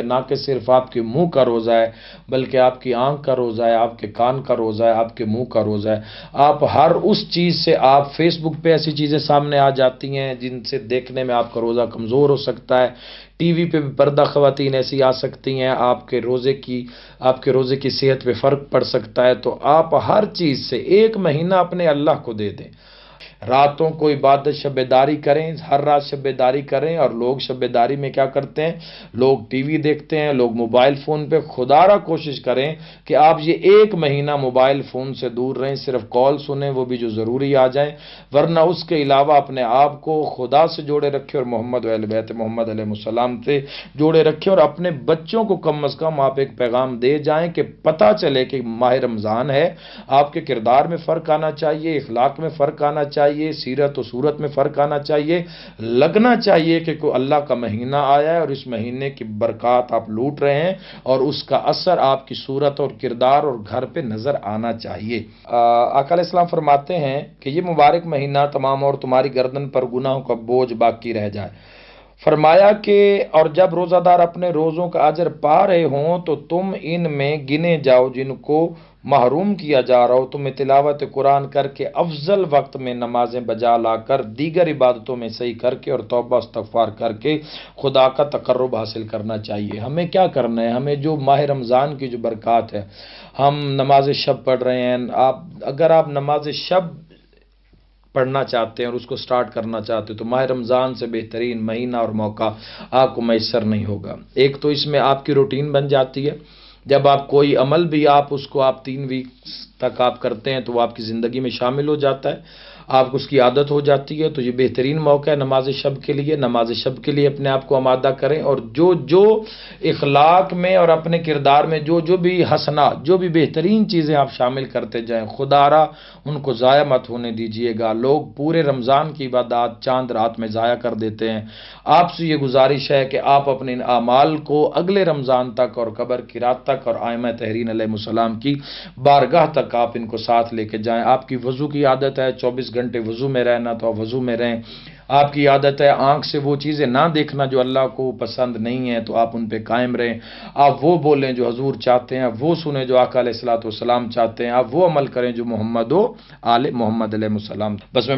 कि ना कि सिर्फ आपके मुंह का रोज़ा है बल्कि आपकी आंख का रोज़ा है आपके कान का रोज़ा है आपके मुंह का रोज़ा है आप हर उस चीज़ से आप फेसबुक पे ऐसी चीज़ें सामने आ जाती हैं जिनसे देखने में आपका रोज़ा कमज़ोर हो सकता है टीवी पे भी पर्दा ख़वातीन ऐसी आ सकती हैं आपके रोज़े की आपके रोज़े की सेहत पे फ़र्क पड़ सकता है तो आप हर चीज़ से एक महीना अपने अल्लाह को दे दें रातों को इबादत शबेदारी करें हर रात शबेदारी करें और लोग शबेदारी में क्या करते हैं लोग टीवी देखते हैं लोग मोबाइल फ़ोन पे खुदारा कोशिश करें कि आप ये एक महीना मोबाइल फ़ोन से दूर रहें सिर्फ कॉल सुने वो भी जो ज़रूरी आ जाए वरना उसके अलावा अपने आप को खुदा से जोड़े रखें और मोहम्मद वैलबैत मोहम्मद आलम से जोड़े रखें और अपने बच्चों को कम अज़ कम आप एक पैगाम दे जाएँ कि पता चले कि माह रमज़ान है आपके किरदार में फ़र्क आना चाहिए इखलाक में फ़र्क आना चाहिए चाहिए सीरत और सूरत में फ़र्क आना चाहिए लगना चाहिए कि कोई अल्लाह का महीना आया है और इस महीने की बरक़ात आप लूट रहे हैं और उसका असर आपकी सूरत और किरदार और घर पर नज़र आना चाहिए अकाल इस्लाम फरमाते हैं कि ये मुबारक महीना तमाम और तुम्हारी गर्दन पर गुनाहों का बोझ बाकी रह जाए फरमाया कि और जब रोज़ादार अपने रोज़ों का अजर पा रहे हों तो तुम इनमें गिने जाओ जिनको महरूम किया जा रहा हो तो तिलावत कुरान करके अफजल वक्त में नमाजें बजा ला कर दीगर इबादतों में सही करके और तोबा इस्तफ़ार करके खुदा का तकर्रब हासिल करना चाहिए हमें क्या करना है हमें जो माह रमज़ान की जो बरक़ात है हम नमाज शब पढ़ रहे हैं आप अगर आप नमाज शब पढ़ना चाहते हैं और उसको स्टार्ट करना चाहते हो तो माह रमज़ान से बेहतरीन महीना और मौका आपको मैसर नहीं होगा एक तो इसमें आपकी रूटीन बन जाती है जब आप कोई अमल भी आप उसको आप तीन वीक तक आप करते हैं तो वो आपकी ज़िंदगी में शामिल हो जाता है आपको उसकी आदत हो जाती है तो ये बेहतरीन मौका है नमाज शब के लिए नमाज शब के लिए अपने आप को आमादा करें और जो जो इखलाक में और अपने किरदार में जो जो भी हंसना जो भी बेहतरीन चीज़ें आप शामिल करते जाएं खुदारा उनको ज़ाया मत होने दीजिएगा लोग पूरे रमज़ान की इबादत चांद रात में ज़ाया कर देते हैं आपसे ये गुजारिश है कि आप अपने इन अमाल को अगले रमज़ान तक और कबर की रात तक और आयम तहरीन आलम की बारगाह तक आप इनको साथ लेके जाएँ आपकी वजू की आदत है चौबीस घंटे वज़ू में रहना तो आप वज़ू में रहें आपकी आदत है आंख से वो चीज़ें ना देखना जो अल्लाह को पसंद नहीं है तो आप उन पर कायम रहें आप वो बोलें जो हजूर चाहते हैं आप वो सुने जो आकाम सलात चाहते हैं आप वो अमल करें जो मोहम्मद आल मोहम्मद बस